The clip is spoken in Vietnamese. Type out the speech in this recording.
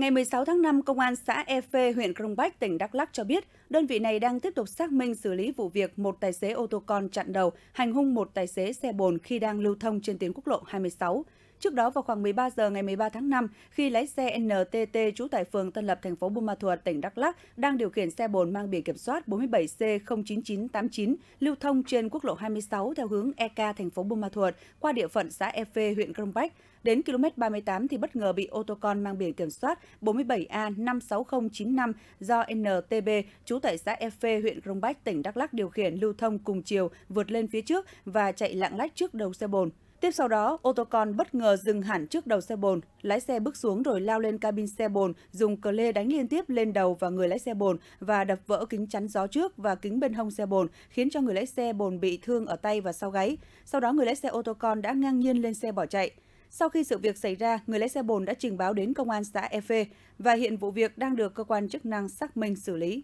Ngày 16 tháng 5, Công an xã E Phê, huyện Krông Bách, tỉnh Đắk Lắc cho biết, đơn vị này đang tiếp tục xác minh xử lý vụ việc một tài xế ô tô con chặn đầu, hành hung một tài xế xe bồn khi đang lưu thông trên tuyến quốc lộ 26. Trước đó vào khoảng 13 giờ ngày 13 tháng 5, khi lái xe NTT trú tại phường Tân Lập, thành phố Buôn Ma Thuột, tỉnh Đắk Lắk đang điều khiển xe bồn mang biển kiểm soát 47C09989 lưu thông trên quốc lộ 26 theo hướng EK thành phố Buôn Ma Thuột qua địa phận xã Efe, huyện Krông Bách. Đến km 38 thì bất ngờ bị ô tô con mang biển kiểm soát 47A56095 do NTB trú tại xã Efe, huyện Krông Bách, tỉnh Đắk Lắk điều khiển lưu thông cùng chiều vượt lên phía trước và chạy lạng lách trước đầu xe bồn. Tiếp sau đó, ô tô con bất ngờ dừng hẳn trước đầu xe bồn, lái xe bước xuống rồi lao lên cabin xe bồn, dùng cờ lê đánh liên tiếp lên đầu và người lái xe bồn và đập vỡ kính chắn gió trước và kính bên hông xe bồn, khiến cho người lái xe bồn bị thương ở tay và sau gáy. Sau đó người lái xe ô tô con đã ngang nhiên lên xe bỏ chạy. Sau khi sự việc xảy ra, người lái xe bồn đã trình báo đến công an xã Efe và hiện vụ việc đang được cơ quan chức năng xác minh xử lý.